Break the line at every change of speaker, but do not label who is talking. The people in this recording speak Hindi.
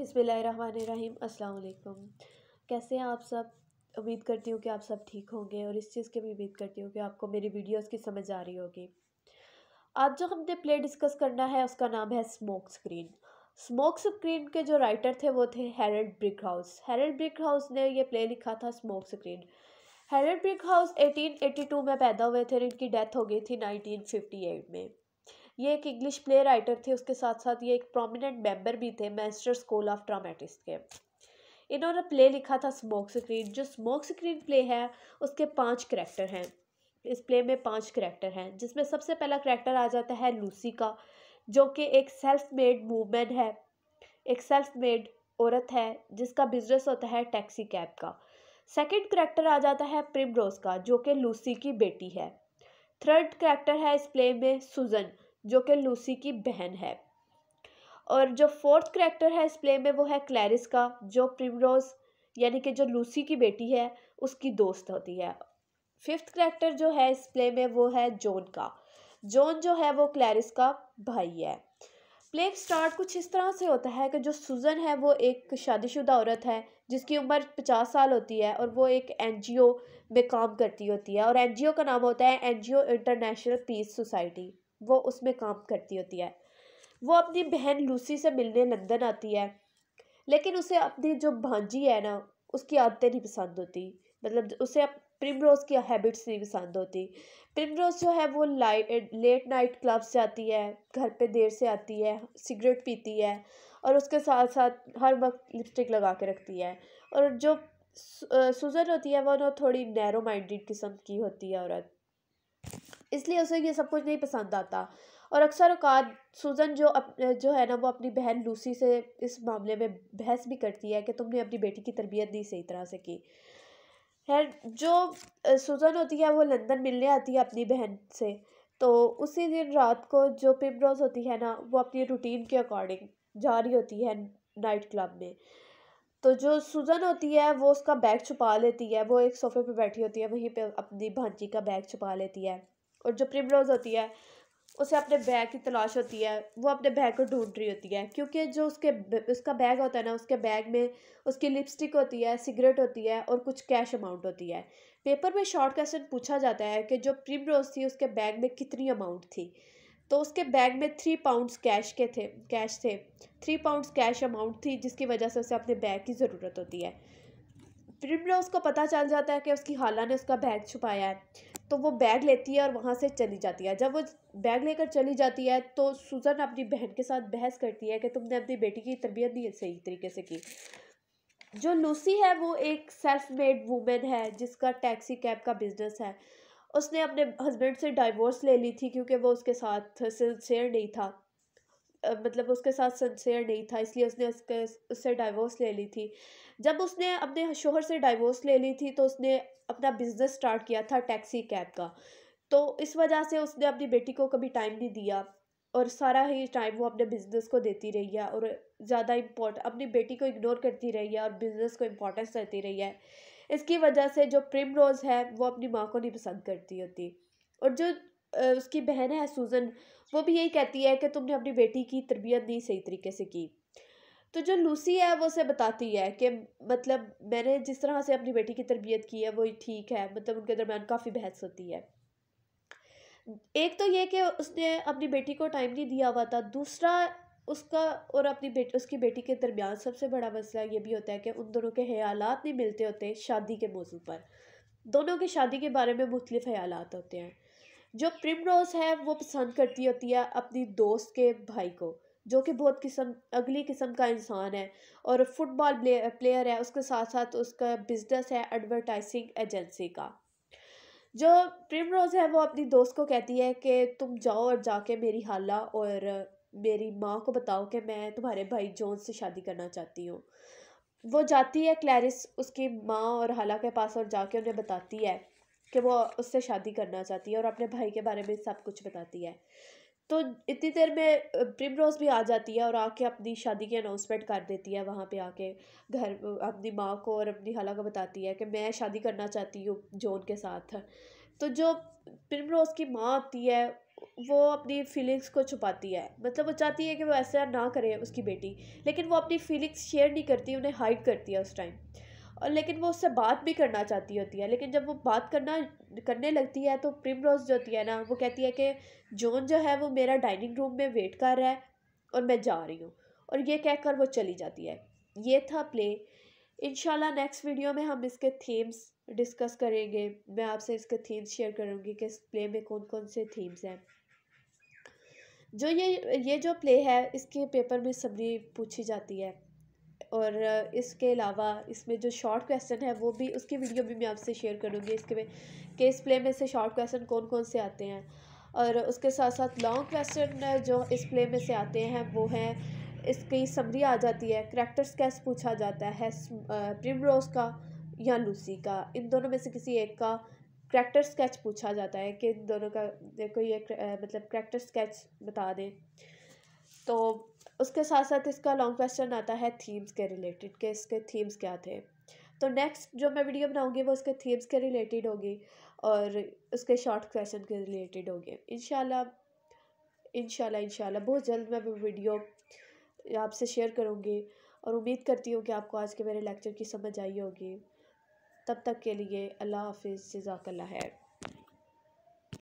बिसमीम अल्लाम कैसे हैं आप सब उम्मीद करती हूँ कि आप सब ठीक होंगे और इस चीज़ की भी उम्मीद करती हूँ कि आपको मेरी वीडियोस की समझ आ रही होगी आज जो हमने प्ले डिस्कस करना है उसका नाम है स्मोक स्क्रीन स्मोक स्क्रीन के जो राइटर थे वो थे Harold Brighouse Harold Brighouse ने यह प्ले लिखा था smoke screen Harold Brighouse two में पैदा हुए थे और इनकी डेथ हो गई थी एट में ये एक इंग्लिश प्ले राइटर थे उसके साथ साथ ये एक प्रोमिनेंट मेंबर भी थे मैस्टर स्कूल ऑफ ड्रामेटिस्ट के इन्होंने प्ले लिखा था स्मोक स्क्रीन जो स्मोक स्क्रीन प्ले है उसके पांच करेक्टर हैं इस प्ले में पांच करेक्टर हैं जिसमें सबसे पहला करेक्टर आ जाता है लूसी का जो कि एक सेल्फ मेड वूमेन है एक सेल्फ मेड औरत है जिसका बिजनेस होता है टैक्सी कैब का सेकंड करेक्टर आ जाता है प्रिमरोज का जो कि लूसी की बेटी है थर्ड करेक्टर है इस प्ले में सुजन जो कि लूसी की बहन है और जो फोर्थ करेक्टर है इस प्ले में वो है क्लैरिस का जो प्रिमरोज यानी कि जो लूसी की बेटी है उसकी दोस्त होती है फिफ्थ करेक्टर जो है इस प्ले में वो है जॉन का जॉन जो है वो क्लैरिस का भाई है प्ले स्टार्ट कुछ इस तरह से होता है कि जो सुजन है वो एक शादीशुदा औरत है जिसकी उम्र पचास साल होती है और वो एक एनजीओ में काम करती होती है और एनजीओ का नाम होता है एनजीओ इंटरनेशनल पीस सोसाइटी वो उसमें काम करती होती है वो अपनी बहन लूसी से मिलने लंदन आती है लेकिन उसे अपनी जो भांजी है ना उसकी आदतें नहीं पसंद होती मतलब उसे प्रिमरोज़ की हैबिट्स नहीं पसंद होती प्रिमरोज़ जो है वो लाइट लेट नाइट क्लब्स जाती है घर पे देर से आती है सिगरेट पीती है और उसके साथ साथ हर वक्त लिपस्टिक लगा के रखती है और जो सुजन होती है वो ना थोड़ी नैरो माइंडेड किस्म की होती है औरत इसलिए उसे ये सब कुछ नहीं पसंद आता और अक्सर अवकात सूज़न जो अप, जो है ना वो अपनी बहन लूसी से इस मामले में बहस भी करती है कि तुमने अपनी बेटी की तरबियत नहीं सही तरह से की है जो सूज़न होती है वो लंदन मिलने आती है अपनी बहन से तो उसी दिन रात को जो पिमरोज होती है ना वो अपनी रूटीन के अकॉर्डिंग जा रही होती है नाइट क्लब में तो जो सूजन होती है वो उसका बैग छुपा लेती है वो एक सोफे पे बैठी होती है वहीं पे अपनी भांजी का बैग छुपा लेती है और जो प्रिमरोज़ होती है उसे अपने बैग की तलाश होती है वो अपने बैग को ढूंढ रही होती है क्योंकि जो उसके उसका बैग होता है ना उसके बैग में उसकी लिपस्टिक होती है सिगरेट होती है और कुछ कैश अमाउंट होती है पेपर में शॉर्ट क्वेश्चन पूछा जाता है कि जो प्रिमरोज़ थी उसके बैग में कितनी अमाउंट थी तो उसके बैग में थ्री पाउंड्स कैश के थे कैश थे थ्री पाउंड्स कैश अमाउंट थी जिसकी वजह से उसे अपने बैग की ज़रूरत होती है फिर उसको पता चल जाता है कि उसकी हाला ने उसका बैग छुपाया है तो वो बैग लेती है और वहाँ से चली जाती है जब वो बैग लेकर चली जाती है तो सुजन अपनी बहन के साथ बहस करती है कि तुमने अपनी बेटी की तरबियत नहीं सही तरीके से की जो लूसी है वो एक सेल्फ मेड वूमेन है जिसका टैक्सी कैब का बिजनेस है उसने अपने हस्बैंड से डाइवोर्स ले ली थी क्योंकि वो उसके साथ सिंसेयर नहीं था मतलब उसके साथ सन्सेयर नहीं था इसलिए उसने उसके उससे डाइवोर्स ले ली थी जब उसने अपने शोहर से डाइवोर्स ले ली थी तो उसने अपना बिजनेस स्टार्ट किया था टैक्सी कैब का तो इस वजह से उसने अपनी बेटी को कभी टाइम नहीं दिया और सारा ही टाइम वो अपने बिजनेस को देती रही है और ज़्यादा इम्पोर्ट अपनी बेटी को इग्नोर करती रही है और बिजनेस को इम्पोर्टेंस देती रही है इसकी वजह से जो प्रेम रोज़ है वो अपनी माँ को नहीं पसंद करती होती और जो उसकी बहन है सूज़न वो भी यही कहती है कि तुमने अपनी बेटी की तरबियत नहीं सही तरीके से की तो जो लूसी है वो उसे बताती है कि मतलब मैंने जिस तरह से अपनी बेटी की तरबियत की है वही ठीक है मतलब उनके दरम्यान काफ़ी बहस होती है एक तो ये कि उसने अपनी बेटी को टाइम नहीं दिया हुआ था दूसरा उसका और अपनी बेटी उसकी बेटी के दरमियान सबसे बड़ा मसला ये भी होता है कि उन दोनों के ख्याल नहीं मिलते होते शादी के मौजू पर दोनों के शादी के बारे में मुख्तलिफ ख्याल होते हैं जो प्रिमरोज़ है वो पसंद करती होती है अपनी दोस्त के भाई को जो कि बहुत किस्म अगली किस्म का इंसान है और फुटबॉल प्लेयर है उसके साथ साथ उसका बिजनेस है एडवर्टाइजिंग एजेंसी का जो प्रिमरोज़ है वो अपनी दोस्त को कहती है कि तुम जाओ और जाके मेरी हाला और मेरी माँ को बताओ कि मैं तुम्हारे भाई जॉन से शादी करना चाहती हूँ वो जाती है क्लैरिस उसकी माँ और हाला के पास और जाके उन्हें बताती है कि वो उससे शादी करना चाहती है और अपने भाई के बारे में सब कुछ बताती है तो इतनी देर में प्रिमरोज़ भी आ जाती है और आके अपनी शादी की अनाउंसमेंट कर देती है वहाँ पे आके घर अपनी माँ को और अपनी खाला को बताती है कि मैं शादी करना चाहती हूँ जॉन के साथ तो जो प्रिमरोज़ की माँ आती है वो अपनी फीलिंग्स को छुपाती है मतलब वो चाहती है कि वो ऐसा ना करे उसकी बेटी लेकिन वो अपनी फीलिंग्स शेयर नहीं करती उन्हें हाइड करती है उस टाइम और लेकिन वो उससे बात भी करना चाहती होती है लेकिन जब वो बात करना करने लगती है तो प्रिम रोज जो होती है ना वो कहती है कि जॉन जो है वो मेरा डाइनिंग रूम में वेट कर रहा है और मैं जा रही हूँ और ये कहकर वो चली जाती है ये था प्ले इन नेक्स्ट वीडियो में हम इसके थीम्स डिस्कस करेंगे मैं आपसे इसके थीम्स शेयर करूँगी कि इस प्ले में कौन कौन से थीम्स हैं जो ये ये जो प्ले है इसके पेपर में सबरी पूछी जाती है और इसके अलावा इसमें जो शॉर्ट क्वेश्चन है वो भी उसकी वीडियो भी मैं आपसे शेयर करूँगी इसके में केस प्ले में से शॉर्ट क्वेश्चन कौन कौन से आते हैं और उसके साथ साथ लॉन्ग क्वेश्चन जो इस प्ले में से आते हैं वो हैं इसकी समरी आ जाती है करेक्टर स्केच पूछा जाता है प्रिमरोज का या लूसी का इन दोनों में से किसी एक का करैक्टर स्केच पूछा जाता है कि इन दोनों का देखो ये मतलब करैक्टर स्केच बता दें तो उसके साथ साथ इसका लॉन्ग क्वेश्चन आता है थीम्स के रिलेटेड के इसके थीम्स क्या थे तो नेक्स्ट जो मैं वीडियो बनाऊंगी वो उसके थीम्स के रिलेटेड होगी और उसके शॉर्ट क्वेश्चन के रिलेटेड होंगे इन इनशाला इन बहुत जल्द मैं वो वीडियो आपसे शेयर करूँगी और उम्मीद करती हूँ कि आपको आज के मेरे लेक्चर की समझ आई होगी तब तक के लिए अल्लाह हाफिज़ जजाकल्ला है